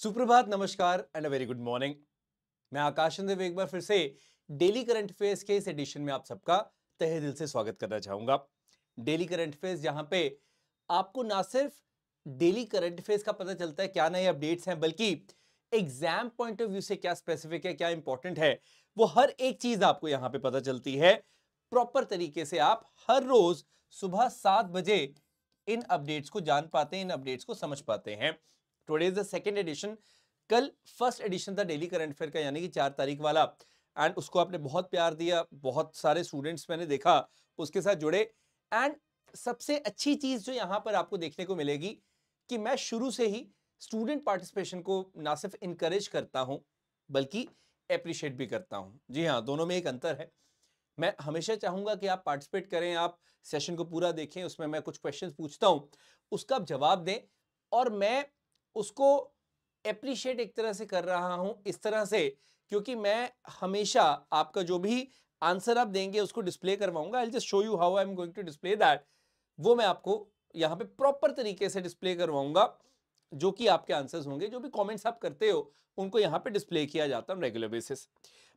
Suprabhat, Namaskar and a very good morning. मैं आकाश देव एक बार फिर से डेली करंट अफेयर्स के इस एडिशन में आप सबका तहे दिल से स्वागत करना चाहूंगा डेली करंट अफेयर्स जहां पे आपको ना सिर्फ डेली करंट अफेयर्स का पता चलता है क्या नए अपडेट्स हैं बल्कि एग्जाम पॉइंट ऑफ व्यू से क्या स्पेसिफिक है क्या इंपॉर्टेंट है वो हर एक चीज आपको यहाँ पे पता चलती है प्रॉपर तरीके से आप हर रोज सुबह सात बजे इन अपडेट्स को जान पाते हैं इन अपडेट्स को समझ पाते हैं today is the second edition कल फर्स्ट एडिशन था डेली करंट अफेयर का यानी कि चार तारीख वाला एंड उसको आपने बहुत प्यार दिया बहुत सारे स्टूडेंट्स मैंने देखा उसके साथ जुड़े एंड सबसे अच्छी चीज़ जो यहाँ पर आपको देखने को मिलेगी कि मैं शुरू से ही स्टूडेंट पार्टिसिपेशन को ना सिर्फ इनक्रेज करता हूँ बल्कि अप्रिशिएट भी करता हूँ जी हाँ दोनों में एक अंतर है मैं हमेशा चाहूँगा कि आप पार्टिसिपेट करें आप सेशन को पूरा देखें उसमें मैं कुछ क्वेश्चन पूछता हूँ उसका आप जवाब दें और मैं उसको अप्रिशिएट एक तरह से कर रहा हूं इस तरह से क्योंकि मैं हमेशा आपका जो भी आंसर आप देंगे उसको डिस्प्ले करवाऊंगा I just show you how I am going to display that वो मैं आपको यहाँ पे प्रॉपर तरीके से डिस्प्ले करवाऊंगा जो कि आपके आंसर्स होंगे जो भी कमेंट्स आप करते हो उनको यहाँ पे डिस्प्ले किया जाता है रेगुलर बेसिस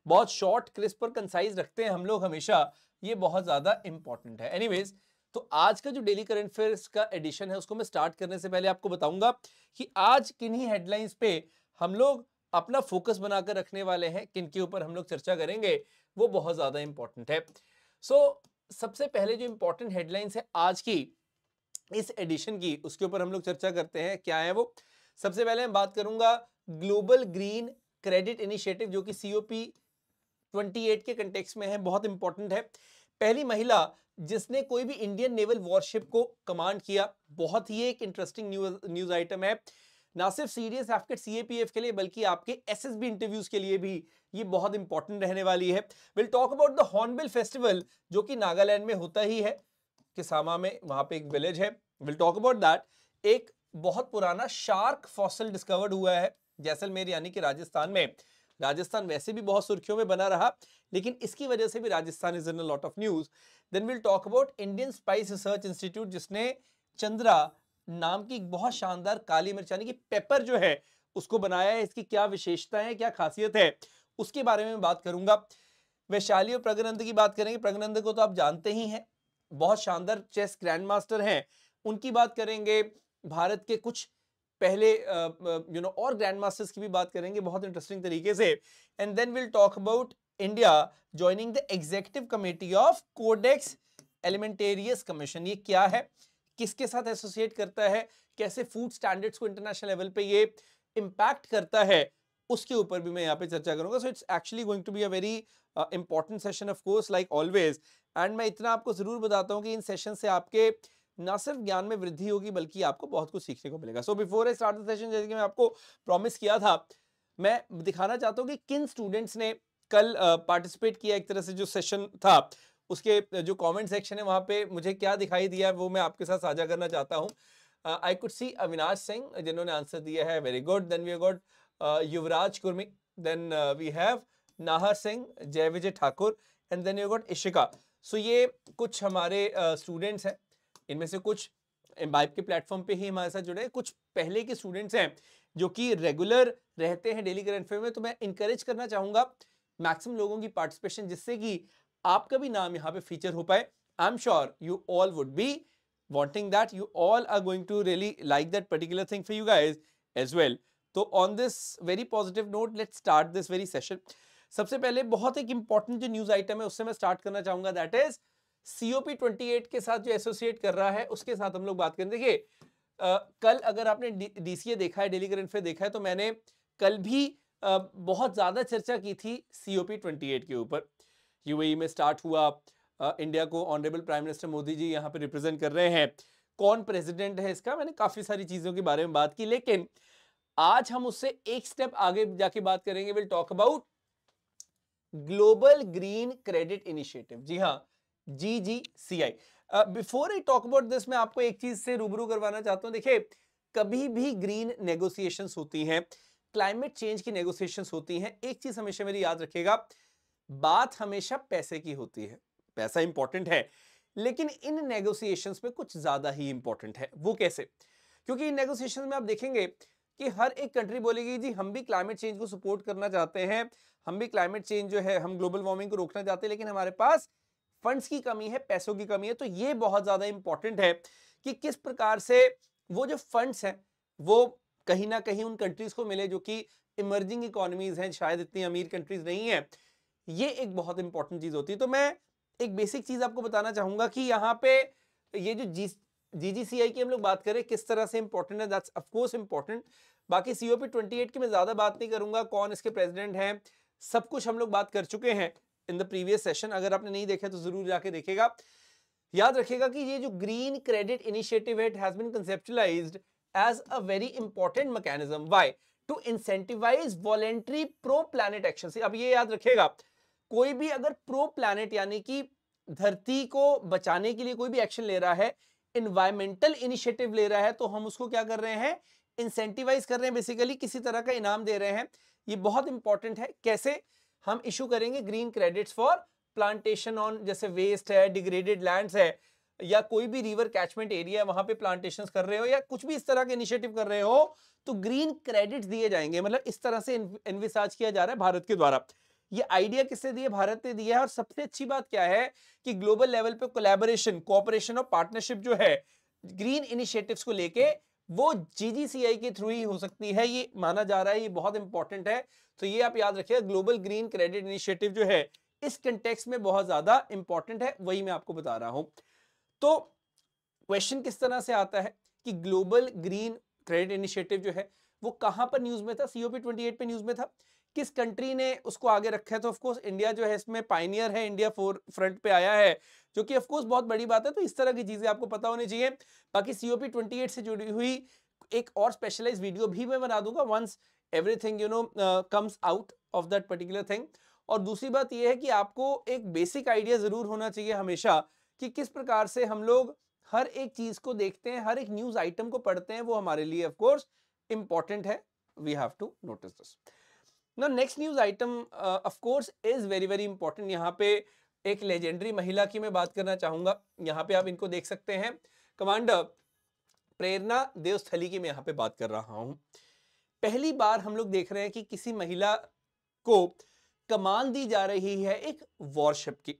बहुत शॉर्ट क्रिस्प और कंसाइज रखते हैं हम लोग हमेशा ये बहुत ज़्यादा इंपॉर्टेंट है एनीवेज तो आज का जो डेली करंट अफेयर्स का एडिशन है उसको मैं स्टार्ट करने से पहले आपको बताऊंगा कि आज किन्हीं हेडलाइंस पे हम लोग अपना फोकस बनाकर रखने वाले हैं किन के ऊपर हम लोग चर्चा करेंगे वो बहुत ज़्यादा इंपॉर्टेंट है सो so, सबसे पहले जो इंपॉर्टेंट हेडलाइंस है आज की इस एडिशन की उसके ऊपर हम लोग चर्चा करते हैं क्या है वो सबसे पहले मैं बात करूंगा ग्लोबल ग्रीन क्रेडिट इनिशिएटिव जो कि सीओपी 28 के कंटेक्स में है बहुत इंपॉर्टेंट है पहली महिला जिसने कोई भी इंडियन नेवल वॉरशिप को कमांड किया बहुत ही एक इंटरेस्टिंग न्यूज आइटम है ना सिर्फ सीरियस आपके सीएपीएफ के लिए बल्कि आपके एसएसबी इंटरव्यूज के लिए भी ये बहुत इंपॉर्टेंट रहने वाली है will talk about the hornbill festival जो कि नागालैंड में होता ही है किसामा में वहां पे एक विलेज है विल टॉक अबाउट दैट एक बहुत पुराना शार्क फॉसल डिस्कवर्ड हुआ है जैसलमेर यानी कि राजस्थान में राजस्थान वैसे भी बहुत सुर्खियों में बना रहा लेकिन इसकी वजह से भी Rajasthan is in lot of news then will talk about Indian spice research institute जिसने चंद्रा नाम की एक बहुत शानदार काली मिर्च यानी कि पेपर जो है उसको बनाया है इसकी क्या विशेषता है क्या खासियत है उसके बारे में बात करूंगा वैशाली और प्रगनंद की बात करेंगे प्रगनंद को तो आप जानते ही हैं बहुत शानदार चेस ग्रैंड मास्टर हैं उनकी बात करेंगे भारत के कुछ पहले यू नो और ग्रैंड मास्टर्स की भी बात करेंगे बहुत इंटरेस्टिंग तरीके से and then will talk about India joining the executive committee of codex Alimentarius commission ये क्या है किसके साथ एसोसिएट करता है कैसे फूड स्टैंडर्ड्स को इंटरनेशनल लेवल पे ये इम्पैक्ट करता है उसके ऊपर भी मैं यहाँ पे चर्चा करूंगा so it's actually going to be a very important session of course like always and मैं इतना आपको जरूर बताता हूँ कि इन सेशन से आपके uh, ना सिर्फ ज्ञान में वृद्धि होगी बल्कि आपको बहुत कुछ सीखने को मिलेगा so before I start the session जैसे कि मैं आपको प्रॉमिस किया था मैं दिखाना चाहता हूँ कि किन स्टूडेंट्स ने कल पार्टिसिपेट uh, किया एक तरह से जो सेशन था उसके जो कमेंट सेक्शन है वहाँ पे मुझे क्या दिखाई दिया है वो मैं आपके साथ साझा करना चाहता हूँ I could see Avinash Singh जिन्होंने आंसर दिया है very good then we good Yuvraj Kurmi then we have Nahar Singh Jai Vijay Thakur and then you got Ishika so ये कुछ हमारे स्टूडेंट्स uh, हैं इनमें से कुछ एम्बाइब के प्लेटफॉर्म पे ही हमारे साथ जुड़े कुछ पहले के स्टूडेंट्स हैं जो कि रेगुलर रहते हैं डेली करंट अफेयर में तो मैं इंकरेज करना चाहूंगा मैक्सिमम लोगों की पार्टिसिपेशन जिससे कि आपका भी नाम यहाँ पे फीचर हो पाए I am sure you all would be wanting that you all are going to really like that particular thing for you guys as well तो on this very positive note let start this very session सबसे पहले बहुत एक important जो news item है उससे मैं start करना चाहूंगा that is COP twenty eight के साथ जो एसोसिएट कर रहा है उसके साथ हम लोग बात करें देखिए कल अगर आपने डीसीए देखा है डेली करंट अफेयर देखा है तो मैंने कल भी आ, बहुत ज़्यादा चर्चा की थी सीओपी ट्वेंटी के ऊपर यूएई e में स्टार्ट हुआ आ, इंडिया को honourable prime minister Modi ji यहाँ पे रिप्रेजेंट कर रहे हैं कौन प्रेसिडेंट है इसका मैंने काफ़ी सारी चीज़ों के बारे में बात की लेकिन आज हम उससे एक स्टेप आगे जाके बात करेंगे will talk about global green credit initiative जी हाँ G G C I before I talk about this मैं आपको एक चीज से रूबरू करवाना चाहता हूं देखिए कभी भी ग्रीन नेगोसिएशन होती हैं क्लाइमेट चेंज की नेगोसिएशन होती हैं एक चीज हमेशा मेरी याद रखेगा बात हमेशा पैसे की होती है पैसा इंपॉर्टेंट है लेकिन इन नेगोशिएशंस में कुछ ज्यादा ही इंपॉर्टेंट है वो कैसे क्योंकि इन नेगोशिएशन में आप देखेंगे कि हर एक कंट्री बोलेगी जी हम भी क्लाइमेट चेंज को सपोर्ट करना चाहते हैं हम भी क्लाइमेट चेंज जो है हम ग्लोबल वार्मिंग को रोकना चाहते हैं लेकिन हमारे पास फंड्स की कमी है पैसों की कमी है तो ये बहुत ज्यादा इंपॉर्टेंट है कि किस प्रकार से वो जो फंड्स हैं वो कहीं ना कहीं उन कंट्रीज को मिले जो कि इमर्जिंग इकोनॉमीज हैं शायद इतनी अमीर कंट्रीज नहीं है ये एक बहुत इंपॉर्टेंट चीज होती है तो मैं एक बेसिक चीज आपको बताना चाहूंगा कि यहाँ पे ये जो जी जीजीसीआई की हम लोग बात करें किस तरह से इंपॉर्टेंट है दैट्स ऑफ इंपॉर्टेंट बाकी सीओपी ट्वेंटी की मैं ज्यादा बात नहीं करूंगा कौन इसके प्रेजिडेंट है सब कुछ हम लोग बात कर चुके हैं इन द प्रीवियस सेशन अगर आपने नहीं देखा तो जरूर जाके देखेगा याद रखेगा कि ये जो ग्रीन क्रेडिट इनिशिएटिव है has been conceptualised as a very important mechanism. Why? To incentivize voluntary pro-planet action. अब ये याद रखेगा कोई भी अगर प्रो प्लानट यानी कि धरती को बचाने के लिए कोई भी एक्शन ले रहा है इन्वायरमेंटल इनिशिएटिव ले रहा है तो हम उसको क्या कर रहे हैं इंसेंटिवाइज कर रहे हैं बेसिकली किसी तरह का इनाम दे रहे हैं ये बहुत इंपॉर्टेंट है कैसे हम इशू करेंगे green credits for plantation on जैसे वेस्ट है डिग्रेडेड लैंड्स है या कोई भी रिवर कैचमेंट एरिया है वहां पे प्लांटेशंस कर रहे हो या कुछ भी इस तरह के इनिशिएटिव कर रहे हो तो ग्रीन क्रेडिट्स दिए जाएंगे मतलब इस तरह से एनविसाज किया जा रहा है भारत के द्वारा ये आइडिया किससे दिए भारत ने दिया है और सबसे अच्छी बात क्या है कि ग्लोबल लेवल पे कोलेबोरेशन कोऑपरेशन और पार्टनरशिप जो है ग्रीन इनिशिएटिव्स को लेकर वो जीजीसीआई के थ्रू ही हो सकती है ये माना जा रहा है ये बहुत इंपॉर्टेंट है तो ये आप याद रखिएगा ग्लोबल ग्रीन क्रेडिट इनिशिएटिव जो है इस कंटेक्स में बहुत ज्यादा इंपॉर्टेंट है वही मैं आपको बता रहा हूं तो क्वेश्चन किस तरह से आता है कि ग्लोबल ग्रीन क्रेडिट इनिशिएटिव जो है वो कहां पर न्यूज में था सीओपी एट पे न्यूज में था किस कंट्री ने उसको आगे रखा है तो ऑफकोर्स इंडिया जो है इसमें पाइनियर है इंडिया फोर फ्रंट पे आया है जो कि ऑफकोर्स बहुत बड़ी बात है तो इस तरह की चीज़ें आपको पता होनी चाहिए बाकी सीओपी ट्वेंटी से जुड़ी हुई एक और स्पेशलाइज वीडियो भी मैं बना दूंगा once everything you know comes out of that particular thing और दूसरी बात यह है कि आपको एक बेसिक आइडिया ज़रूर होना चाहिए हमेशा कि किस प्रकार से हम लोग हर एक चीज़ को देखते हैं हर एक न्यूज़ आइटम को पढ़ते हैं वो हमारे लिए ऑफकोर्स इंपॉर्टेंट है we have to notice this no next news item of course is very very important यहाँ पे एक लेजेंडरी महिला की मैं बात करना चाहूंगा यहाँ पे आप इनको देख सकते हैं कमांडर प्रेरणा देवस्थली की मैं यहाँ पे बात कर रहा हूँ पहली बार हम लोग देख रहे हैं कि किसी महिला को कमान दी जा रही है एक वॉरशिप की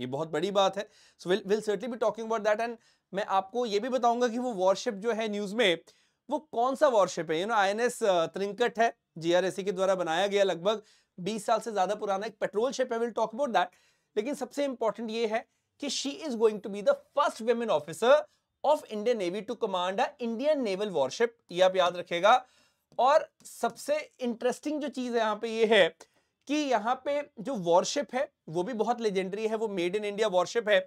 ये बहुत बड़ी बात है so will will certainly be talking about that and मैं आपको ये भी बताऊंगा कि वो वॉरशिप जो है न्यूज़ में वो कौन सा वॉरशिप है you know I N S Trinkat है जीआरएसी के द्वारा बनाया गया लगभग 20 साल से ज्यादा पुराना एक पेट्रोल शिप है विल टॉक अबाउट दैट लेकिन सबसे इंपॉर्टेंट ये है कि she is going to be the first women officer of Indian navy to command a Indian naval warship ये आप याद रखेगा और सबसे इंटरेस्टिंग जो चीज है यहाँ पे ये है कि यहाँ पे जो वॉरशिप है वो भी बहुत लेजेंडरी है वो मेड इन इंडिया वॉरशिप है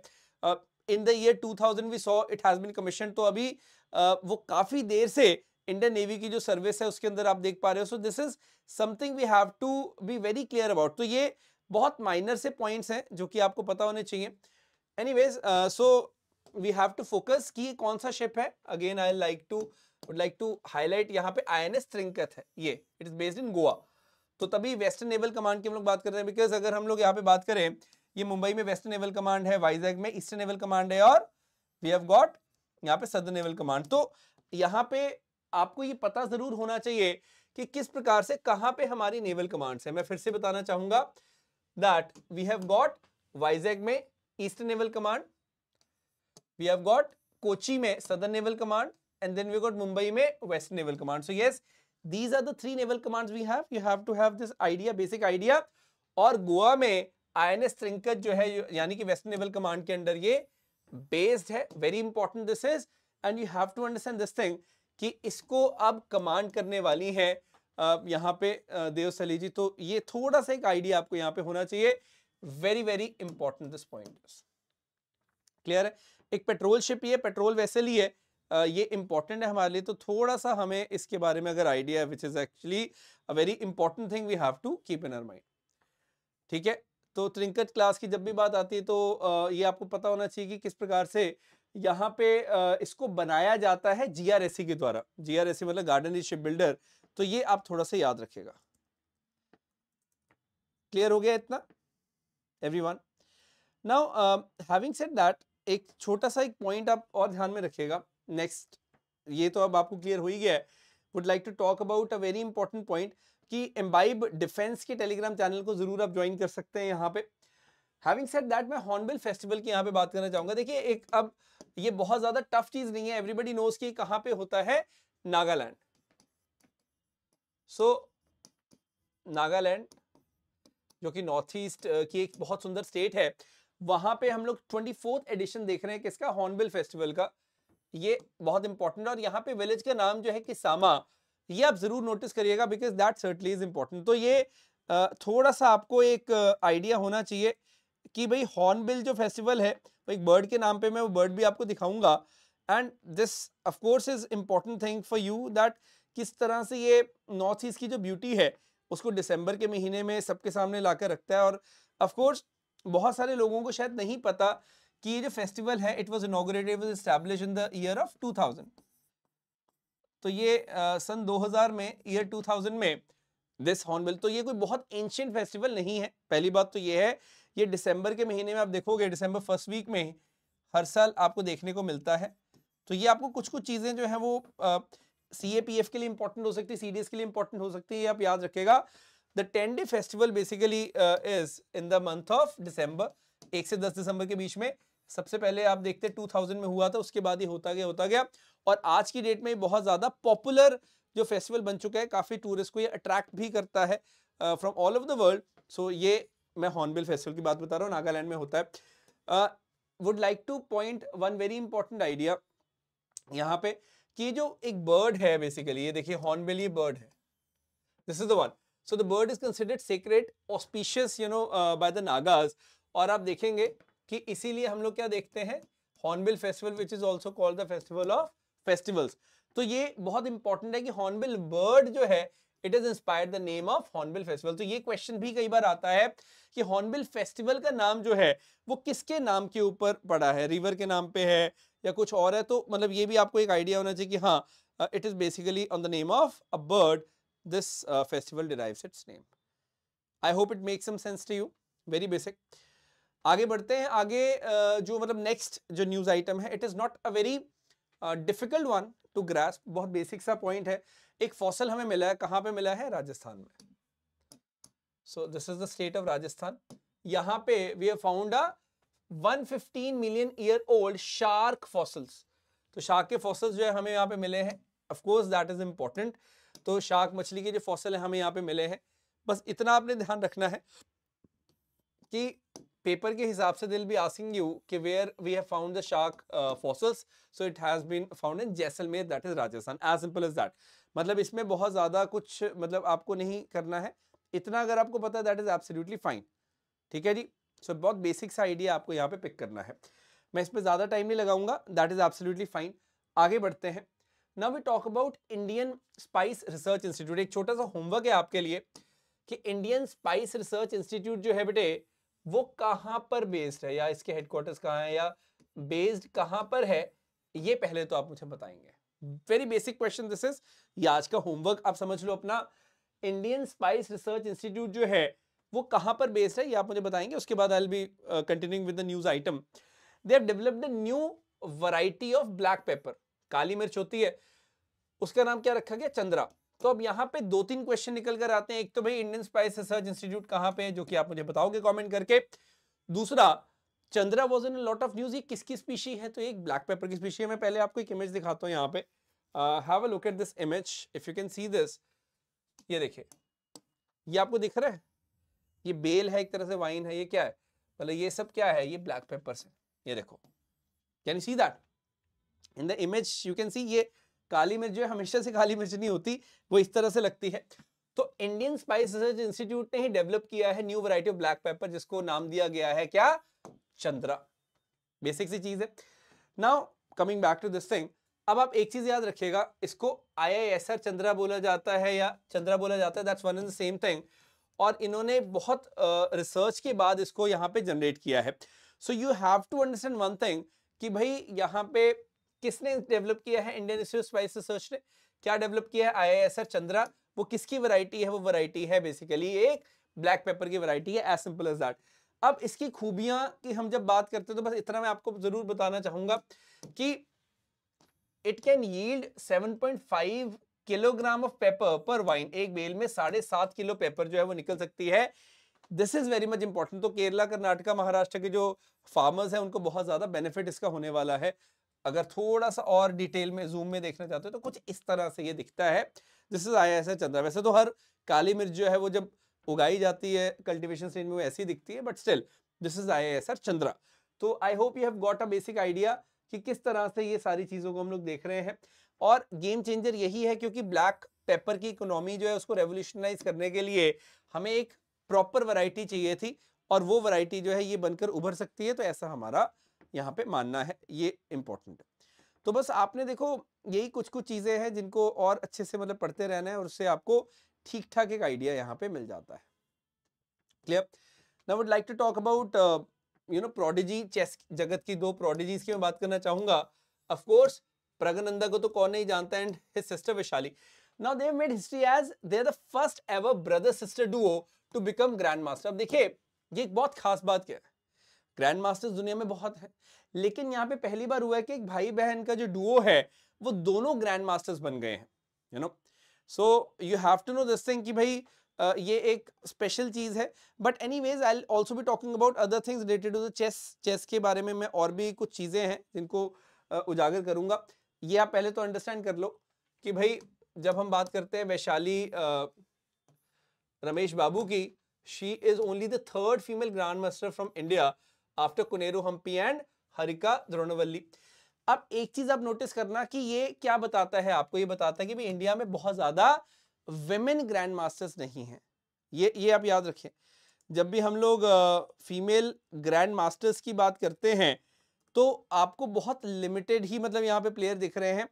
uh, in the year 2000 we saw it has been commission तो अभी आ, वो काफी देर से इंडियन नेवी की जो सर्विस है उसके अंदर आप देख पा रहे हो so this is something we have to be very clear about तो ये बहुत माइनर से पॉइंट्स हैं जो कि आपको पता होने चाहिए anyways so we have to focus कि कौन सा शिप है again I like to would like to highlight यहाँ पे आई एन एस त्रिंकत है ये it is based in Goa तो तभी वेस्टर्न नेवल कमांड की हम लोग बात कर रहे हैं बिकॉज अगर हम लोग यहाँ पे बात करें ये मुंबई में वेस्टर्न नेवल कमांड है वाइजैग में ईस्टर्न नेवल कमांड है और वी हैव गॉट यहाँ पे सदर नेवल कमांड तो यहाँ पे आपको ये पता जरूर होना चाहिए कि किस प्रकार से कहाँ पे हमारी नेवल कमांड्स है मैं फिर से बताना चाहूंगा that we have got Vizag में eastern naval command we have got Kochi में southern naval command and then we got Mumbai में western naval command so yes, these are the three naval commands we have you have to have this idea basic idea और गोवा में INS N त्रिंकत जो है यानी कि western naval command के under ये based है very important this is and you have to understand this thing कि इसको अब कमांड करने वाली है यहाँ पे देव सली जी तो ये थोड़ा सा एक आइडिया आपको यहाँ पे होना चाहिए very very important this point clear है एक पेट्रोल शिप ये पेट्रोल वैसे लिए है ये इंपॉर्टेंट है हमारे लिए तो थोड़ा सा हमें इसके बारे में अगर idea which is actually a very important thing we have to keep in our mind ठीक है तो त्रिंकट क्लास की जब भी बात आती है तो ये आपको पता होना चाहिए कि किस प्रकार से यहाँ पे इसको बनाया जाता है जीआरएससी के द्वारा जीआरएससी मतलब गार्डन इज शिप बिल्डर तो ये आप थोड़ा सा याद रखिएगा क्लियर हो गया इतना everyone now having said that एक छोटा सा एक पॉइंट आप और ध्यान में रखिएगा नेक्स्ट ये तो अब आपको क्लियर हो ही गया है would like to talk about a very important point कि एम्बाइब डिफेंस के टेलीग्राम चैनल को जरूर आप ज्वाइन कर सकते हैं यहाँ पे हैविंग सेट दैट मैं हॉर्नबिल फेस्टिवल की यहाँ पे बात करना चाहूंगा देखिए एक अब ये बहुत ज्यादा टफ चीज नहीं है एवरीबडी नोज की कहाँ पे होता है नागालैंड सो so, नागालैंड जो कि नॉर्थ ईस्ट की एक बहुत सुंदर स्टेट है वहां पे हम लोग ट्वेंटी एडिशन देख रहे हैं किसका हॉर्नबिल फेस्टिवल का ये बहुत इंपॉर्टेंट है और यहाँ पे विलेज का नाम जो है किसामा ये आप जरूर नोटिस करिएगा because that certainly is important तो ये थोड़ा सा आपको एक आइडिया होना चाहिए कि भाई हॉर्नबिल जो फेस्टिवल है एक बर्ड के नाम पे मैं वो बर्ड भी आपको दिखाऊंगा and this of course is important thing for you that किस तरह से ये नॉर्थ ईस्ट की जो ब्यूटी है उसको दिसंबर के महीने में सबके सामने ला कर रखता है और ऑफ कोर्स बहुत सारे लोगों को शायद नहीं पता कि ये जो फेस्टिवल है it was inaugurated establish in the year of 2000 तो ये आ, सन 2000 में ईयर 2000 में दिस हॉर्नबिल तो ये कोई बहुत एंशियंट फेस्टिवल नहीं है पहली बात तो ये है ये दिसंबर के महीने में आप देखोगे दिसंबर फर्स्ट वीक में हर साल आपको देखने को मिलता है तो ये आपको कुछ कुछ चीज़ें जो हैं वो सी ए पी एफ के लिए इंपॉर्टेंट हो सकती है सी डी एस के लिए इंपॉर्टेंट हो सकती है ये आप याद रखेगा the ten day festival basically is in the month of December एक से दस दिसंबर के बीच में सबसे पहले आप देखते टू थाउजेंड में हुआ था उसके बाद ही होता गया होता गया और आज की डेट में बहुत ज़्यादा पॉपुलर जो फेस्टिवल बन चुका है काफ़ी टूरिस्ट को ये अट्रैक्ट भी करता है from all over the world so ये मैं हॉर्नबिल फेस्टिवल की बात बता रहा हूँ नागालैंड में होता है would like to point one very important idea यहाँ पे कि जो एक बर्ड है बेसिकली ये देखिए हॉर्नबिल ये बर्ड है this is the one so the bird is considered sacred auspicious you know by the Nagas और आप देखेंगे कि इसीलिए हम लोग क्या देखते हैं hornbill festival which is also called the festival of festivals तो ये बहुत इंपॉर्टेंट है कि हॉर्नबिल वर्ड जो है it is inspired the name of hornbill festival तो ये क्वेश्चन भी कई बार आता है कि हॉर्नबिल फेस्टिवल का नाम जो है वो किसके नाम के ऊपर पड़ा है रिवर के नाम पे है या कुछ और है तो मतलब ये भी आपको एक आइडिया होना चाहिए कि हाँ it is basically on the name of a bird this festival derives its name I hope it make some sense to you very basic आगे बढ़ते हैं आगे जो मतलब नेक्स्ट जो न्यूज़ आइटम है it is not a very difficult one to grasp बहुत basic सा पॉइंट है एक फॉसल हमें मिला है कहां पे मिला है राजस्थान में so this is the state of Rajasthan यहां पे we have found a 115 million year old shark fossils तो शार्क के फॉसल्स जो है हमें यहाँ पे मिले हैं ऑफकोर्स दैट इज इंपॉर्टेंट तो शार्क मछली के जो फॉसल है हमें यहाँ पे मिले हैं बस इतना आपने ध्यान रखना है कि पेपर के हिसाब से दिल भी आसिंग यू कि where we have found the shark fossils so it has been found in Jaisalmer that is Rajasthan as simple is that मतलब इसमें बहुत ज़्यादा कुछ मतलब आपको नहीं करना है इतना अगर आपको पता है दैट इज एब्सोल्यूटली फाइन ठीक है जी सो बहुत बेसिक सा आइडिया आपको यहाँ पे पिक करना है मैं इसमें ज़्यादा टाइम नहीं लगाऊंगा दैट इज एब्सोल्यूटली फाइन आगे बढ़ते हैं now we talk about Indian spice research institute एक छोटा सा होमवर्क है आपके लिए कि इंडियन स्पाइस रिसर्च इंस्टीट्यूट जो है बेटे वो कहां पर बेस्ड है या इसके हेडक्वार्टर्स कहाँ है या बेस्ड कहां पर है ये पहले तो आप मुझे बताएंगे very basic question this is ये आज का होमवर्क आप समझ लो अपना इंडियन स्पाइस रिसर्च इंस्टीट्यूट जो है वो कहां पर बेस्ड है ये आप मुझे बताएंगे उसके बाद I be continuing with the news item they have developed new variety of black pepper काली मिर्च होती है उसका नाम क्या रखा गया चंद्रा तो अब यहाँ पे दो तीन क्वेश्चन निकल कर आते हैं एक तो भाई इंडियन स्पाइस रिसर्च इंस्टीट्यूट कहाँ पे है जो कि आप मुझे बताओगे कमेंट करके दूसरा Chandra was in lot of news ये किसकी स्पीशी है तो एक ब्लैक पेपर की स्पीशी है मैं पहले आपको एक इमेज दिखाता हूँ यहाँ पे have a look at this image if you can see this ये देखिए ये आपको दिख रहा है ये बेल है एक तरह से वाइन है ये क्या है मतलब ये सब क्या है ये ब्लैक पेपर्स है ये देखो can you see that in the image you can see ये काली मिर्च जो है हमेशा से काली मिर्च नहीं होती वो इस तरह से लगती है तो इंडियन स्पाइस रिसर्च इंस्टीट्यूट ने ही डेवलप किया है new variety of black pepper जिसको नाम दिया गया है क्या चंद्रा बेसिक सी चीज है now coming back to this thing अब आप एक चीज याद रखिएगा इसको आईआईएसआर चंद्रा बोला जाता है या चंद्रा बोला जाता है that's one and same thing और इन्होंने बहुत रिसर्च uh, के बाद इसको यहाँ पे जनरेट किया है so you have to understand one thing कि भाई यहाँ पे किसने डेवलप किया है इंडियन इंस्टीट्यूट स्पाइस रिसर्च ने क्या डेवलप किया है आई आईआईएसआर चंद्रा वो किसकी वैरायटी है वो वैरायटी है बेसिकली एक ब्लैक पेपर की वैरायटी है एज सिंपल एज दैट अब इसकी खूबियां की हम जब बात करते हैं तो बस इतना मैं आपको जरूर बताना चाहूंगा कि it can yield 7.5 kilogram of pepper per vine एक बेल में साढ़े सात किलो पेपर जो है वो निकल सकती है this is very much important तो केरला कर्नाटका महाराष्ट्र के जो फार्मर्स हैं उनको बहुत ज्यादा बेनिफिट इसका होने वाला है अगर थोड़ा सा और डिटेल में जूम में देखना चाहते हो तो कुछ इस तरह से ये दिखता है this is I S Chandra वैसे तो हर काली मिर्च जो है वो जब उगाई जाती है कल्टिवेशन सीन में वो ऐसी दिखती है but still this is I S Chandra तो I hope you have got a basic idea कि किस तरह से ये सारी चीज़ों को हम लोग देख रहे हैं और गेम चेंजर यही है क्योंकि ब्लैक पेपर की इकोनॉमी जो है उसको रेवोल्यूशनाइज करने के लिए हमें एक प्रॉपर वैरायटी चाहिए थी और वो वैरायटी जो है ये बनकर उभर सकती है तो ऐसा हमारा यहाँ पे मानना है ये इम्पोर्टेंट तो बस आपने देखो यही कुछ कुछ चीज़ें हैं जिनको और अच्छे से मतलब पढ़ते रहना है और उससे आपको ठीक ठाक एक आइडिया यहाँ पे मिल जाता है क्लियर ना would like to talk about you know prodigy chess जगत की दो प्रोडिजीज की मैं बात करना चाहूंगा अफकोर्स प्रगनंदा को तो कौन नहीं जानता and sister Vaishali now they've made history as they are the first ever brother sister duo to become grandmaster अब देखिए ये एक बहुत खास बात क्या है ग्रैंड मास्टर्स दुनिया में बहुत है लेकिन यहाँ पे पहली बार हुआ है कि एक भाई बहन का जो डुओ है वो दोनों ग्रैंड मास्टर्स बन गए हैं you know so you have to know this thing कि भाई Uh, ये एक स्पेशल चीज़ है but anyways I also भी talking about other things related to the chess chess के बारे में मैं और भी कुछ चीज़ें हैं जिनको uh, उजागर करूँगा ये आप पहले तो अंडरस्टैंड कर लो कि भाई जब हम बात करते हैं वैशाली uh, रमेश बाबू की she is only the third female grandmaster from India after Koneru Humpy and Harika Dronavalli अब एक चीज आप नोटिस करना कि ये क्या बताता है आपको ये बताता है कि भाई इंडिया में बहुत ज्यादा वेमेन ग्रैंड मास्टर्स नहीं है ये ये आप याद रखें जब भी हम लोग फीमेल ग्रैंड मास्टर्स की बात करते हैं तो आपको बहुत लिमिटेड ही मतलब यहाँ पे प्लेयर दिख रहे हैं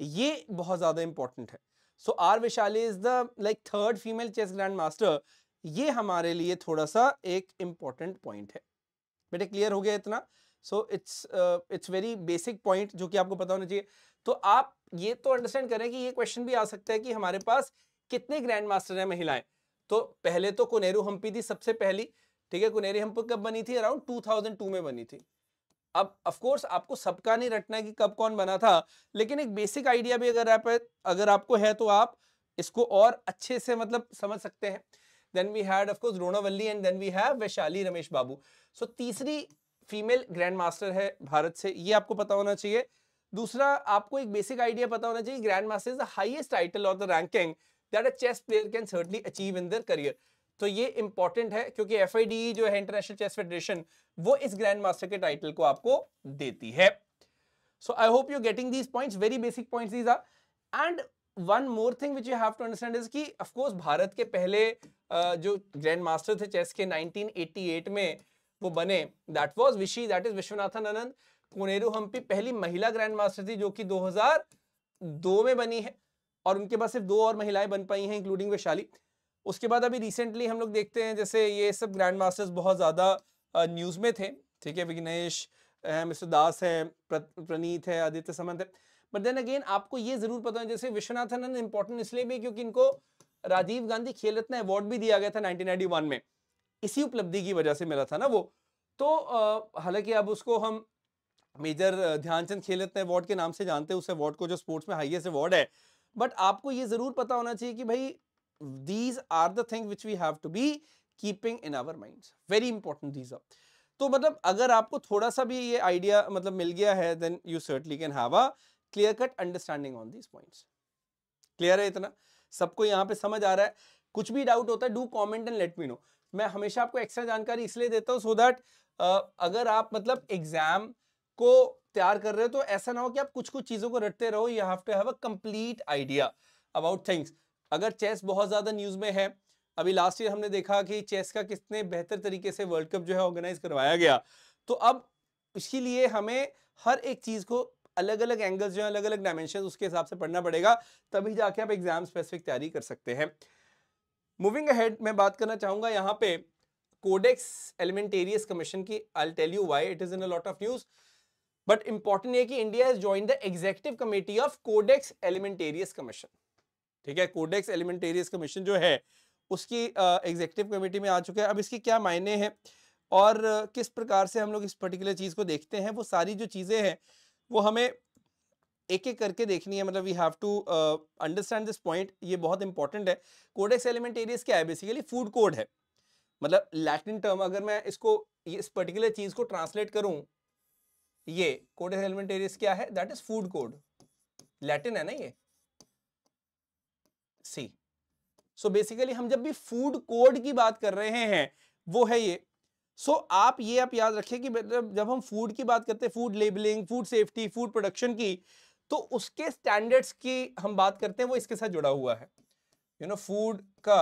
ये बहुत ज़्यादा इंपॉर्टेंट है so R Vaishali is the like third female chess grandmaster ये हमारे लिए थोड़ा सा एक इंपॉर्टेंट पॉइंट है बेटे क्लियर हो गया इतना so it's it's very basic point जो कि आपको पता होना चाहिए तो आप ये तो अंडरस्टैंड करें कि ये क्वेश्चन भी आ सकता है कि हमारे पास कितने ग्रैंड मास्टर हैं महिलाएं तो पहले तो कुनेरू हम्पी थी सबसे पहली ठीक है कुनेरी हम्प कब बनी थी अराउंड 2002 में बनी थी अब ऑफ कोर्स आपको सबका नहीं रटना है कि कब कौन बना था लेकिन एक बेसिक आइडिया भी अगर आप अगर आपको है तो आप इसको और अच्छे से मतलब समझ सकते हैं then we had of course Ronavalli and then we have vishali Ramesh Babu. So teesri female grandmaster है भारत से ये आपको पता होना चाहिए दूसरा आपको एक बेसिक आइडिया पता होना चाहिए grandmaster is the highest title और the ranking that a chess player can certainly achieve in their career तो ये इंपॉर्टेंट है क्योंकि एफ e जो है इंटरनेशनल चेस फेडरेशन वो इस ग्रैंड मास्टर के टाइटल को आपको देती है so I hope you getting these points very basic points these are and one more thing which you have to understand is key of Bharat के पहले uh, जो ग्रैंड मास्टर थे चेस के 1988 में वो बने that was Vishy that is Viswanathan Anand Koneru Humpy पहली महिला ग्रैंड मास्टर थी जो कि 2002 में बनी है और उनके पास सिर्फ दो और महिलाएं बन पाई हैं इंक्लूडिंग वैशाली उसके बाद अभी रिसेंटली हम लोग देखते हैं जैसे ये सब ग्रैंड मास्टर्स बहुत ज़्यादा न्यूज़ में थे ठीक है विघ्नेश है मिस्टर दास है प्रनीत है आदित्य समंत है बट देन अगेन आपको ये जरूर पता है जैसे विश्वनाथन इंपॉर्टेंट इसलिए भी क्योंकि इनको राजीव गांधी खेल रत्न अवार्ड भी दिया गया था नाइनटीन में इसी उपलब्धि की वजह से मिला था ना वो तो हालांकि अब उसको हम मेजर ध्यानचंद खेल रत्न अवार्ड के नाम से जानते हैं उस अवार्ड को जो स्पोर्ट्स में हाइएस्ट अवार्ड है बट आपको ये जरूर पता होना चाहिए कि भाई these are the thing which we have to be keeping in our mind very important these are तो मतलब अगर आपको थोड़ा सा भी ये आइडिया मतलब मिल गया है then you certainly can have a clear cut understanding on these points clear है इतना सबको यहाँ पे समझ आ रहा है कुछ भी डाउट होता है do comment and let me know मैं हमेशा आपको एक्स्ट्रा जानकारी इसलिए देता हूँ सो दैट अगर आप मतलब एग्जाम को तैयार कर रहे हो तो ऐसा ना हो कि आप कुछ कुछ चीज़ों को रटते रहो you have to have a complete idea about things अगर चेस बहुत ज़्यादा न्यूज़ में है अभी लास्ट ईयर हमने देखा कि चेस का कितने बेहतर तरीके से वर्ल्ड कप जो है ऑर्गेनाइज करवाया गया तो अब इसके लिए हमें हर एक चीज़ को अलग अलग एंगल्स जो है अलग अलग डायमेंशन उसके हिसाब से पढ़ना पड़ेगा तभी जाके आप एग्जाम स्पेसिफिक तैयारी कर सकते हैं मूविंग हेड मैं बात करना चाहूंगा यहाँ पे कोडेक्स एलिमेंटेरियस कमीशन की I tell you why it is in lot of news but important ये कि India is join the executive committee of codex Alimentarius Commission ठीक है कोडेक्स एलिमेंटेरियस कमीशन जो है उसकी एग्जेक्टिव uh, कमेटी में आ चुके हैं अब इसके क्या मायने हैं और uh, किस प्रकार से हम लोग इस पर्टिकुलर चीज़ को देखते हैं वो सारी जो चीज़ें हैं वो हमें एक एक करके देखनी है मतलब we have to understand this point ये बहुत इंपॉर्टेंट है कोडेक्स एलिमेंटेरियस क्या है बेसिकली फूड कोड है मतलब लैटिन टर्म अगर मैं इसको इस पर्टिकुलर चीज़ को ट्रांसलेट करूं ये कोडेक्स एलिमेंटेरियस क्या है that is food code Latin है ना ये सी सो बेसिकली हम जब भी फूड कोड की बात कर रहे हैं वो है ये सो so, आप ये आप याद रखें कि मतलब जब हम फूड की बात करते हैं food labelling food safety food production की तो उसके स्टैंडर्ड्स की हम बात करते हैं वो इसके साथ जुड़ा हुआ है यू नो फूड का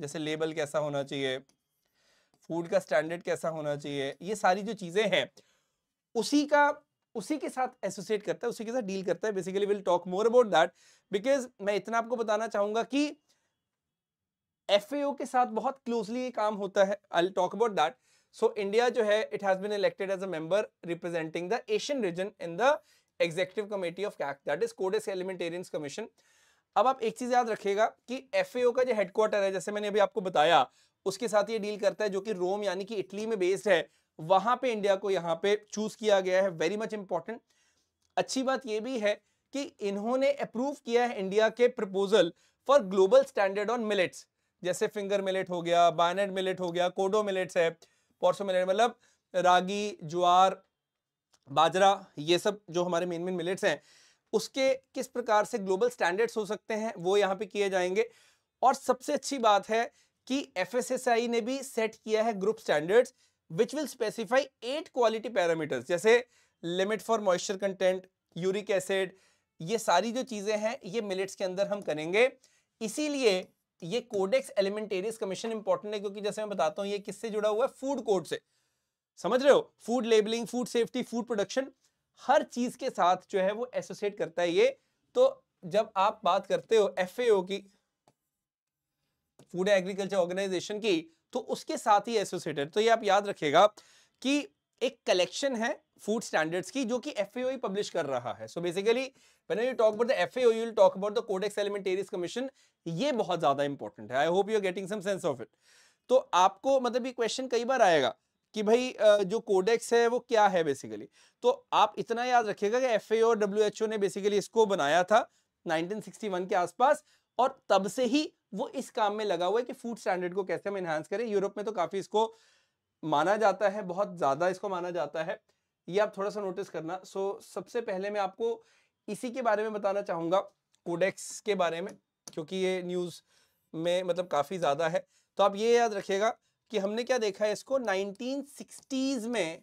जैसे लेबल कैसा होना चाहिए फूड का स्टैंडर्ड कैसा होना चाहिए ये सारी जो चीज़ें हैं उसी का उसी के साथ एसोसिएट करता है उसी के साथ डील करता है basically will talk more about that because मैं इतना आपको बताना चाहूँगा कि एफ के साथ बहुत क्लोजली ये काम होता है I talk about that so India जो है it has been elected as a member representing the Asian region in the executive committee of CAC that is Codex Alimentarius Commission अब आप एक चीज याद रखिएगा कि एफ का जो हेडक्वार्टर है जैसे मैंने अभी आपको बताया उसके साथ ये डील करता है जो कि रोम यानी कि इटली में बेस्ड है वहां पे इंडिया को यहाँ पे चूज किया गया है वेरी मच इंपॉर्टेंट अच्छी बात ये भी है कि इन्होंने अप्रूव किया है इंडिया के proposal for global standard on millets जैसे फिंगर मिलेट हो गया बायनेट मिलेट हो गया कोडो मिलेट्स है मिलेट मतलब रागी ज्वार बाजरा ये सब जो हमारे मेन मेन मिलेट्स हैं उसके किस प्रकार से ग्लोबल स्टैंडर्ड्स हो सकते हैं वो यहाँ पे किए जाएंगे और सबसे अच्छी बात है कि एफ ने भी सेट किया है group standards which will specify eight quality parameters जैसे limit for moisture content uric acid ये सारी जो चीज़ें हैं ये मिलेट्स के अंदर हम करेंगे इसीलिए ये कोडेक्स एलिमेंटेरियस कमीशन इंपॉर्टेंट है क्योंकि जैसे मैं बताता हूँ ये किससे जुड़ा हुआ है फूड कोड से समझ रहे हो food labelling food safety food production हर चीज के साथ जो है वो एसोसिएट करता है ये तो जब आप बात करते हो एफ की फूड एग्रीकल्चर ऑर्गेनाइजेशन की तो उसके साथ ही एसोसिएटेड तो ये आप याद रखिएगा कि एक कलेक्शन है फूड स्टैंडर्ड्स की जो कि एफ ही पब्लिश कर रहा है so basically when you talk about the FAO, you will talk about the Codex Alimentarius Commission. ये बहुत ज़्यादा important है. I hope you are getting some sense of it. तो आपको मतलब ये question कई बार आएगा कि भाई जो Codex है वो क्या है basically. तो आप इतना याद रखिएगा कि FAO और WHO ने basically इसको बनाया था 1961 के आसपास और तब से ही वो इस काम में लगा हुआ है कि food standard को कैसे हम enhance करें Europe में तो काफ़ी इसको माना जाता है बहुत ज़्यादा इसको माना जाता है ये आप थोड़ा सा नोटिस करना सो so, सबसे पहले मैं आपको इसी के बारे में बताना चाहूंगा कोडेक्स के बारे में क्योंकि ये न्यूज़ में मतलब काफ़ी ज़्यादा है तो आप ये याद रखिएगा कि हमने क्या देखा है इसको 1960s में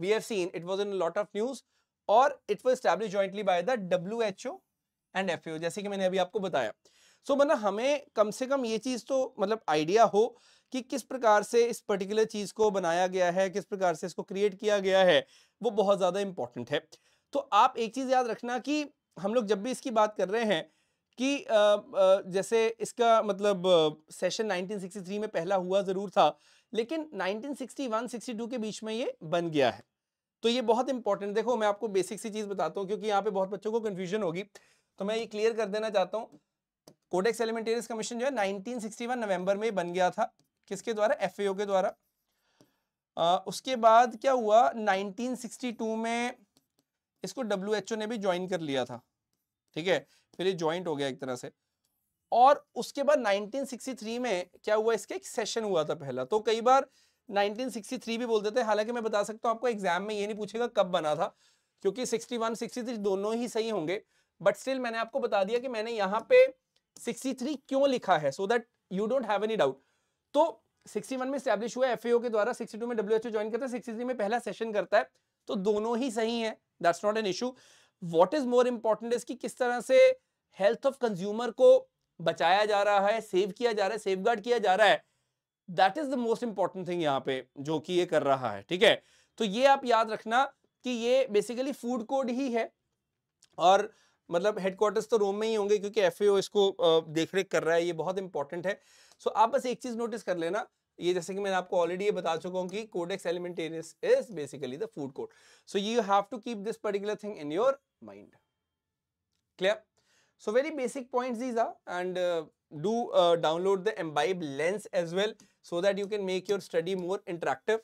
we have seen it was in lot of news और it was established jointly by the W H O and F जैसे कि मैंने अभी आपको बताया सो so, मतलब हमें कम से कम ये चीज़ तो मतलब आइडिया हो कि किस प्रकार से इस पर्टिकुलर चीज़ को बनाया गया है किस प्रकार से इसको क्रिएट किया गया है वो बहुत ज़्यादा इंपॉर्टेंट है तो आप एक चीज़ याद रखना कि हम लोग जब भी इसकी बात कर रहे हैं कि जैसे इसका मतलब सेशन 1963 में पहला हुआ ज़रूर था लेकिन 1961-62 के बीच में ये बन गया है तो ये बहुत इंपॉर्टेंट देखो मैं आपको बेसिक सी चीज़ बताता हूँ क्योंकि यहाँ पे बहुत बच्चों को कन्फ्यूजन होगी तो मैं ये क्लियर कर देना चाहता हूँ कोडेक्स एलिमेंटेरियस कमीशन जो है नाइनटीन नवंबर में बन गया था किसके द्वारा एफ के द्वारा उसके बाद क्या हुआ 1962 में इसको डब्ल्यू ने भी ज्वाइन कर लिया था ठीक है फिर ये ज्वाइंट हो गया एक तरह से और उसके बाद 1963 में क्या हुआ इसके एक सेशन हुआ था पहला तो कई बार 1963 भी बोलते थे हालांकि मैं बता सकता हूँ आपको एग्जाम में ये नहीं पूछेगा कब बना था क्योंकि 61, 63 दोनों ही सही होंगे बट स्टिल मैंने आपको बता दिया कि मैंने यहाँ पे 63 क्यों लिखा है so that you don't have any doubt तो 61 में स्टैब्लिश हुआ एफ के द्वारा 62 में डब्ल्यू ज्वाइन करता है 63 में पहला सेशन करता है तो दोनों ही सही है that's not an issue what is more important इसकी किस तरह से हेल्थ ऑफ कंज्यूमर को बचाया जा रहा है सेव किया जा रहा है सेफ किया जा रहा है that is the most important thing यहाँ पे जो कि ये कर रहा है ठीक है तो ये आप याद रखना कि ये बेसिकली फूड कोड ही है और मतलब हेडक्वार्टर्स तो रोम में ही होंगे क्योंकि एफ इसको देख रेख कर रहा है ये बहुत इंपॉर्टेंट है सो so, आप बस एक चीज़ नोटिस कर लेना ये जैसे कि मैंने आपको ऑलरेडी ये बता चुका हूँ कि Codex Alimentarius is basically the food code so you have to keep this particular thing in your mind clear so very basic points these are and do download the Embibe lens as well so that you can make your study more study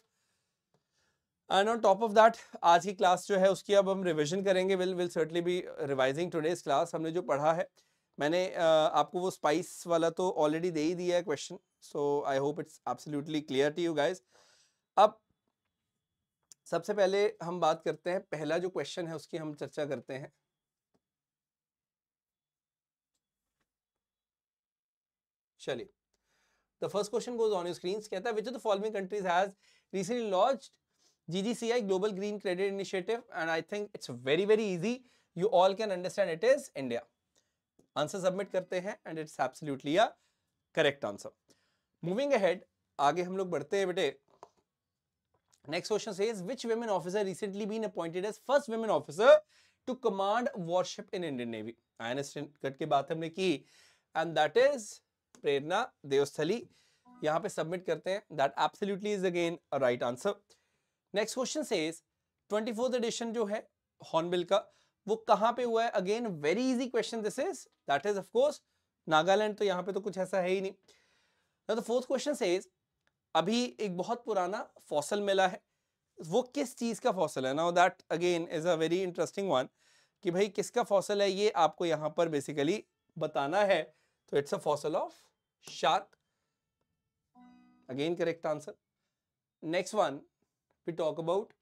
and on top of that आज की class जो है उसकी अब हम revision करेंगे will will certainly be revising today's class हमने जो पढ़ा है मैंने uh, आपको वो स्पाइस वाला तो ऑलरेडी दे ही दिया है question so I hope it's absolutely clear to you guys अब सबसे पहले हम बात करते हैं पहला जो क्वेश्चन है उसकी हम चर्चा करते हैं चलिए the first question goes on screen कहता है which of the following countries has recently launched GGCI Global Green Credit Initiative and I think it's very very easy you all can understand it is India. Answer submit करते हैं and it's absolutely a correct answer. Moving ahead आगे हम लोग बढ़ते हैं बेटे next question says which women officer recently been appointed as first women officer to command warship in Indian Navy आयन कट की बात हमने की and that is Prerna Deosthalee यहां पे सबमिट करते हैं that absolutely is again a right answer next question says 24th edition जो है हॉर्नबिल का वो कहां पे हुआ है again very easy question this is that is of course Nagaland तो यहां पे तो कुछ ऐसा है ही नहीं द फोर्थ क्वेश्चन सेज अभी एक बहुत पुराना फॉसल मिला है वो किस चीज़ का फॉसल है now that again is a very interesting one कि भाई किसका फॉसल है ये आपको यहाँ पर बेसिकली बताना है तो it's a fossil of shark again correct answer next one we talk about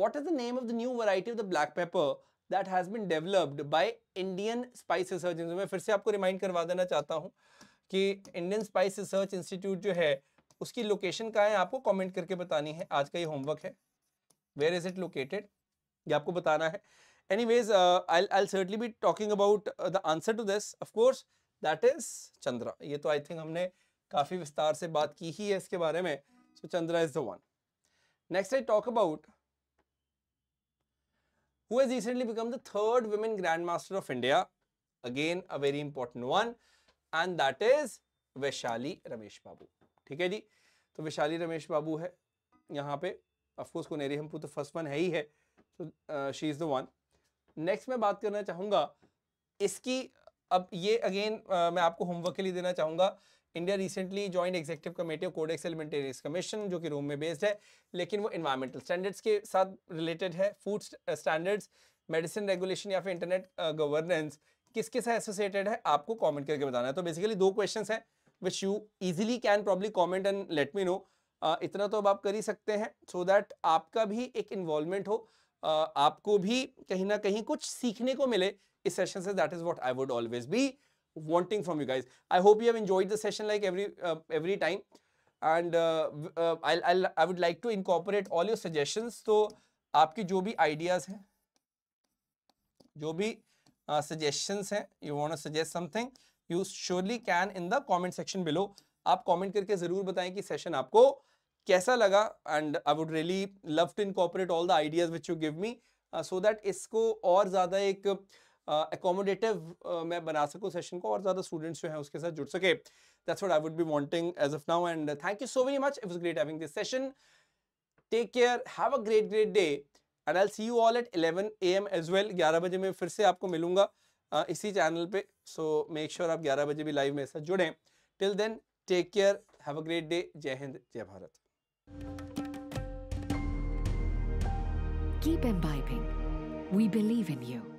what is the name of the new variety of the black pepper that has been developed by Indian spice research मैं फिर से आपको remind करवा देना चाहता हूँ कि Indian spice research institute जो है उसकी लोकेशन कहाँ है आपको कमेंट करके बतानी है आज का ये होमवर्क है वेयर इज इट लोकेटेड ये आपको बताना है anyways I I certainly be talking about the answer to this of course that is Chandra ये तो आई थिंक हमने काफ़ी विस्तार से बात की ही है इसके बारे में so Chandra is the one next I talk about who has recently become the third women grandmaster of india again a very important one and that is Vaishali Ramesh Babu ठीक है जी तो वैशाली रमेश बाबू है यहाँ पे को नेरी हमपू तो फर्स्ट वन है ही है तो she is the one next मैं बात करना चाहूँगा इसकी अब ये अगेन uh, मैं आपको होमवर्क के लिए देना चाहूँगा India recently joint executive committee of codex Alimentarius Commission जो कि रोम में बेस्ड है लेकिन वो इन्वायरमेंटल स्टैंडर्ड्स के साथ रिलेटेड है फूड स्टैंडर्ड्स मेडिसिन रेगुलेशन या फिर इंटरनेट गवर्नेंस uh, किसके साथ एसोसिएटेड है आपको कमेंट करके बताना है तो बेसिकली दो क्वेश्चंस हैं which you easily can probably comment and let me know इतना तो अब आप कर ही सकते हैं सो so दैट आपका भी एक इन्वॉल्वमेंट हो uh, आपको भी कहीं ना कहीं कुछ सीखने को मिले इस सेशन से that is what I would always be wanting from you guys I hope you have enjoyed the session every every uh, every time and uh, uh, I'll, I'll i would like to incorporate all your suggestions so तो आपके जो भी ideas हैं जो भी suggestions uh, हैं you want suggest something you surely can in the comment section below आप comment करके जरूर बताएं कि सेशन आपको कैसा लगा and I would really love to incorporate all the ideas which you give me so that इसको और ज्यादा एक अकोमोडेटिव uh, uh, मैं बना सकूँ सेशन को और ज्यादा स्टूडेंट्स जो हैं उसके साथ जुड़ सके that's what I would be wanting as of now and thank you so very much it was great having this session take care have a great great day and I see you all at 11 AM as well 11 बजे में फिर से आपको मिलूंगा इसी channel पे so make sure आप 11 बजे भी लाइव मेरे साथ जुड़ें till then take care have a great day जय हिंद जय Bharat Keep imbibing. We believe in you.